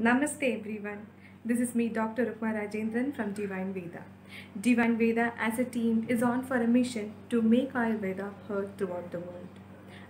Namaste everyone. This is me Dr. Rukma Rajendran from Divine Veda. Divine Veda as a team is on for a mission to make Ayurveda heard throughout the world.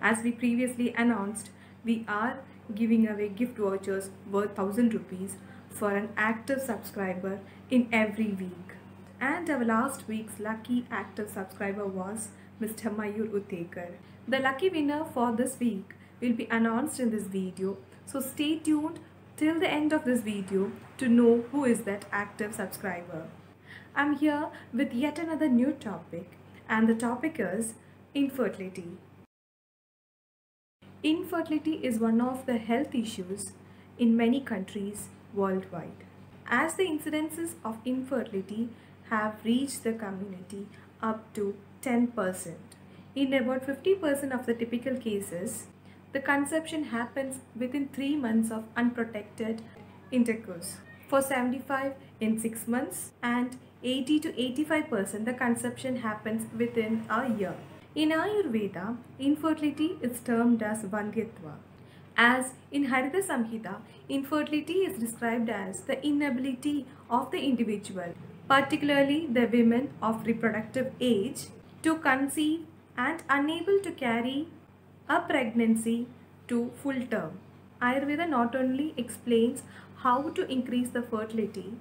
As we previously announced, we are giving away gift vouchers worth 1000 rupees for an active subscriber in every week. And our last week's lucky active subscriber was Mr. Mayur Utekar. The lucky winner for this week will be announced in this video. So stay tuned till the end of this video to know who is that active subscriber. I'm here with yet another new topic and the topic is infertility. Infertility is one of the health issues in many countries worldwide. As the incidences of infertility have reached the community up to 10%. In about 50% of the typical cases, the conception happens within 3 months of unprotected intercourse. For 75 in 6 months and 80 to 85% the conception happens within a year. In Ayurveda, infertility is termed as Vangyatva. As in Harita Samhita, infertility is described as the inability of the individual, particularly the women of reproductive age, to conceive and unable to carry a pregnancy to full term. Ayurveda not only explains how to increase the fertility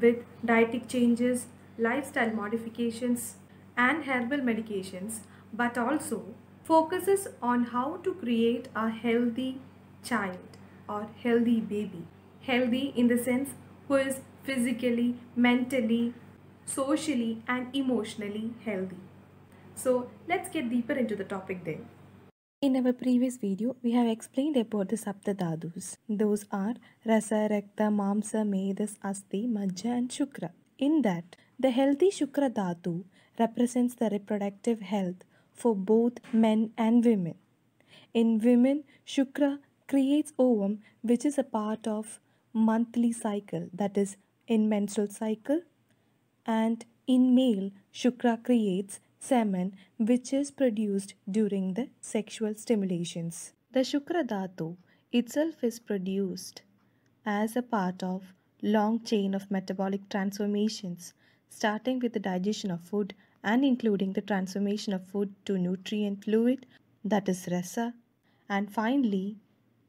with dietic changes, lifestyle modifications and herbal medications but also focuses on how to create a healthy child or healthy baby. Healthy in the sense who is physically, mentally, socially and emotionally healthy. So let's get deeper into the topic then. In our previous video, we have explained about the Saptadadus. Those are Rasa, Rakta, Mamsa, Medas, Asti, Majja and Shukra. In that, the healthy Shukra Dhatu represents the reproductive health for both men and women. In women, Shukra creates ovum which is a part of monthly cycle that is in menstrual cycle and in male, Shukra creates semen which is produced during the sexual stimulations. The Shukra Dhatu itself is produced as a part of long chain of metabolic transformations starting with the digestion of food and including the transformation of food to nutrient fluid that is rasa and finally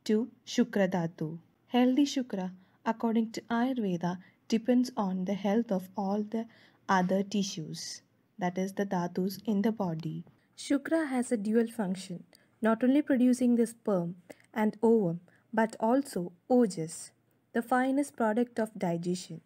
to Shukra Dhatu. Healthy Shukra according to Ayurveda depends on the health of all the other tissues that is the dhatus in the body. Shukra has a dual function, not only producing the sperm and ovum but also ojas, the finest product of digestion.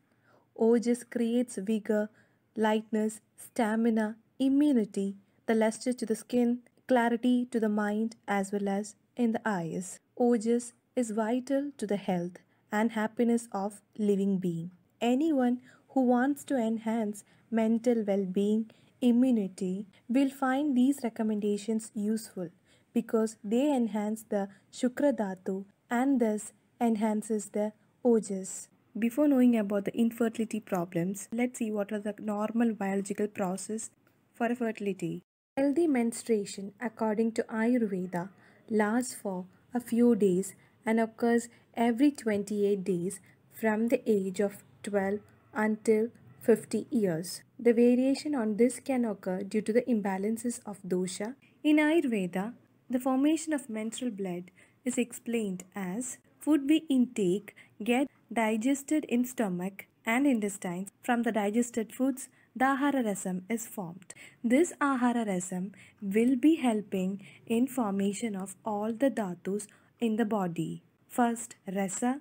Ojas creates vigor, lightness, stamina, immunity, the luster to the skin, clarity to the mind as well as in the eyes. Ojas is vital to the health and happiness of living being. Anyone who wants to enhance mental well-being immunity will find these recommendations useful because they enhance the Shukra Dhatu and thus enhances the ojas. Before knowing about the infertility problems, let's see what are the normal biological process for fertility. Healthy menstruation, according to Ayurveda, lasts for a few days and occurs every 28 days from the age of 12 until 50 years. The variation on this can occur due to the imbalances of dosha. In Ayurveda, the formation of menstrual blood is explained as food we intake get digested in stomach and intestines. From the digested foods, the ahara rasam is formed. This ahara rasam will be helping in formation of all the dhatus in the body. First rasa,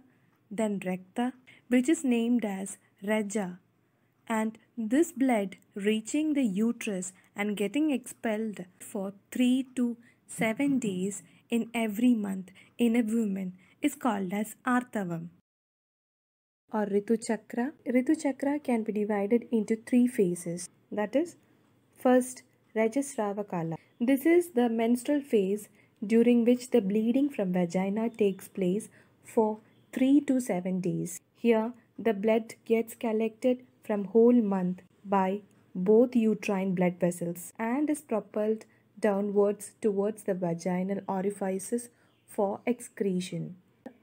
then rakta, which is named as raja and this blood reaching the uterus and getting expelled for 3 to 7 days in every month in a woman is called as Artavam or Ritu Chakra. Ritu Chakra can be divided into three phases that is first Rajasrava Kala. This is the menstrual phase during which the bleeding from vagina takes place for 3 to 7 days. Here the blood gets collected from whole month by both uterine blood vessels and is propelled downwards towards the vaginal orifices for excretion.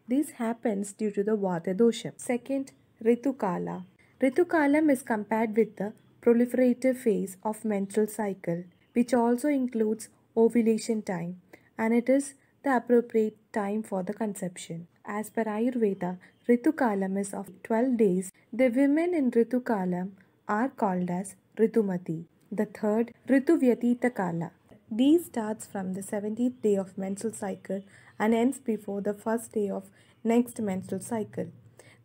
This happens due to the Vata dosha. Second, Ritukala. Ritukalam is compared with the proliferative phase of menstrual cycle which also includes ovulation time and it is the appropriate time for the conception. As per Ayurveda, Ritukalam is of 12 days. The women in Ritukalam are called as Ritumati. The third, Rituvyatita Kala. These starts from the 17th day of menstrual cycle and ends before the first day of next menstrual cycle.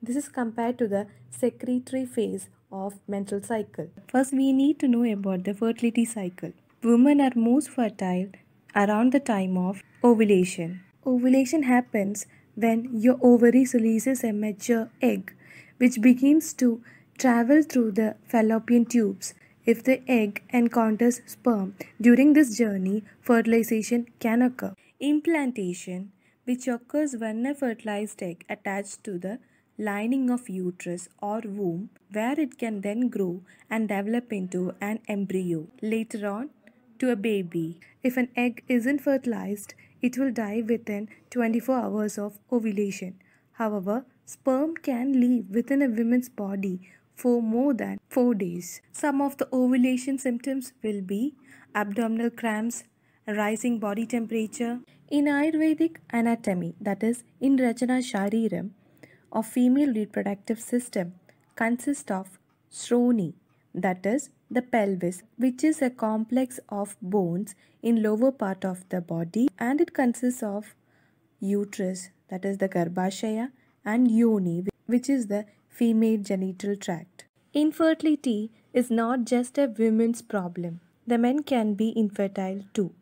This is compared to the secretory phase of menstrual cycle. First, we need to know about the fertility cycle. Women are most fertile around the time of ovulation. Ovulation happens when your ovary releases a mature egg, which begins to travel through the fallopian tubes. If the egg encounters sperm during this journey, fertilization can occur. Implantation, which occurs when a fertilized egg attached to the lining of uterus or womb where it can then grow and develop into an embryo later on to a baby. If an egg isn't fertilized, it will die within 24 hours of ovulation. However, sperm can live within a woman's body for more than 4 days. Some of the ovulation symptoms will be abdominal cramps, rising body temperature. In Ayurvedic anatomy, that is, in Rajana Shariram, of female reproductive system consists of Sroni, that is, the pelvis, which is a complex of bones in lower part of the body and it consists of uterus, that is the garbhashaya and yoni, which is the female genital tract. Infertility is not just a women's problem. The men can be infertile too.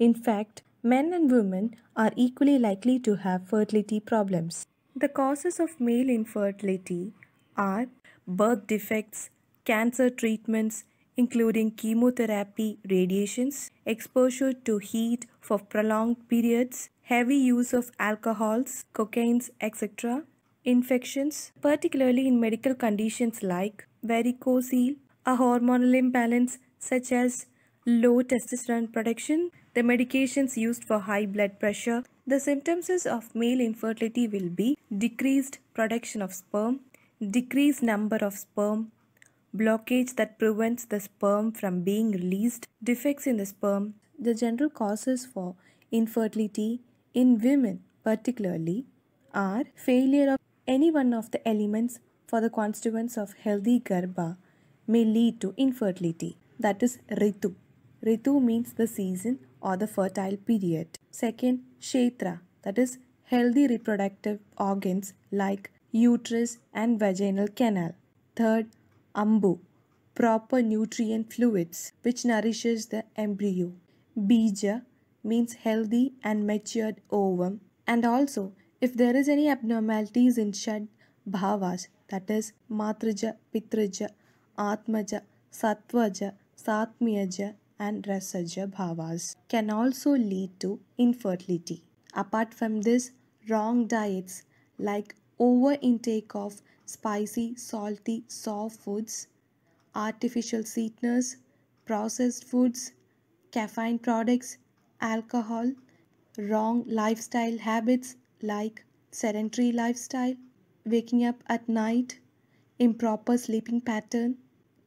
In fact, men and women are equally likely to have fertility problems. The causes of male infertility are birth defects, cancer treatments, including chemotherapy, radiations, exposure to heat for prolonged periods, heavy use of alcohols, cocaines, etc., infections, particularly in medical conditions like varicocele, a hormonal imbalance such as low testosterone production, the medications used for high blood pressure, the symptoms of male infertility will be decreased production of sperm, decreased number of sperm, blockage that prevents the sperm from being released, defects in the sperm, the general causes for infertility in women particularly are failure of any one of the elements for the constituents of healthy garba may lead to infertility that is ritu ritu means the season or the fertile period second kshetra that is healthy reproductive organs like uterus and vaginal canal third Ambu, proper nutrient fluids which nourishes the embryo. Bija means healthy and matured ovum. And also, if there is any abnormalities in Shad Bhavas, that is Matraja, Pitraja, Atmaja, Satvaja, Satmiyaja, and Rasaja Bhavas, can also lead to infertility. Apart from this, wrong diets like over intake of spicy, salty, soft foods, artificial sweeteners, processed foods, caffeine products, alcohol, wrong lifestyle habits like sedentary lifestyle, waking up at night, improper sleeping pattern,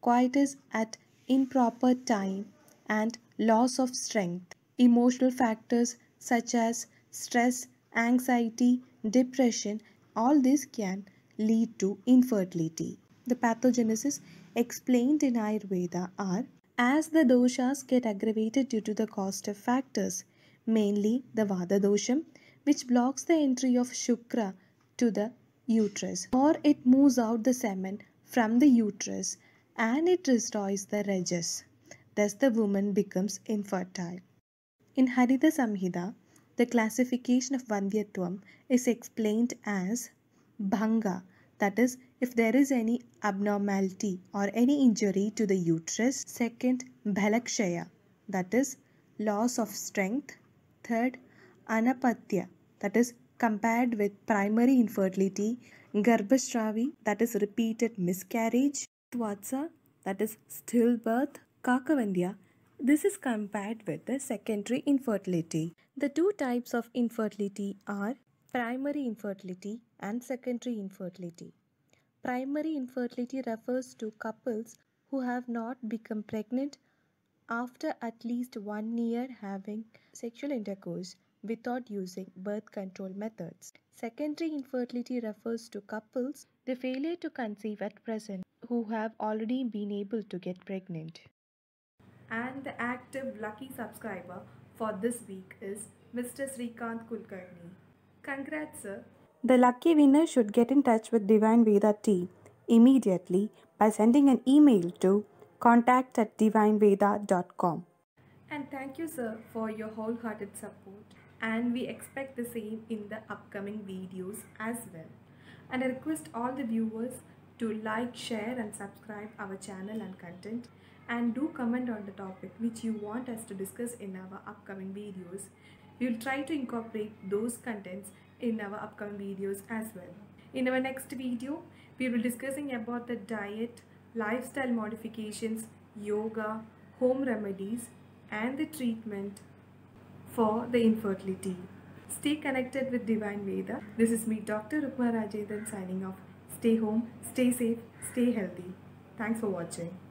quietus at improper time, and loss of strength. Emotional factors such as stress, anxiety, depression, all this can lead to infertility. The pathogenesis explained in Ayurveda are as the doshas get aggravated due to the cost of factors, mainly the Vata dosham, which blocks the entry of Shukra to the uterus or it moves out the semen from the uterus and it destroys the Rajas. Thus the woman becomes infertile. In Harita Samhita, the classification of Vandyatvam is explained as bhanga, that is, if there is any abnormality or any injury to the uterus. Second, bhalakshaya, that is, loss of strength. Third, anapatya, that is, compared with primary infertility. Garbhashravi, that is, repeated miscarriage. Twatsa, that is, stillbirth. Kakavandya, this is compared with the secondary infertility. The two types of infertility are Primary infertility and secondary infertility. Primary infertility refers to couples who have not become pregnant after at least one year having sexual intercourse without using birth control methods. Secondary infertility refers to couples the failure to conceive at present who have already been able to get pregnant. And the active lucky subscriber for this week is Mr. Srikant Kulkarni. Congrats, sir. The lucky winner should get in touch with Divine Veda Tea immediately by sending an email to contact at divineveda.com. And thank you, sir, for your wholehearted support. And we expect the same in the upcoming videos as well. And I request all the viewers to like, share and subscribe our channel and content and do comment on the topic which you want us to discuss in our upcoming videos we'll try to incorporate those contents in our upcoming videos as well. In our next video, we will be discussing about the diet, lifestyle modifications, yoga, home remedies and the treatment for the infertility. Stay connected with Divine Veda. This is me Dr. Rukma Rajendran signing off. Stay home, stay safe, stay healthy. Thanks for watching.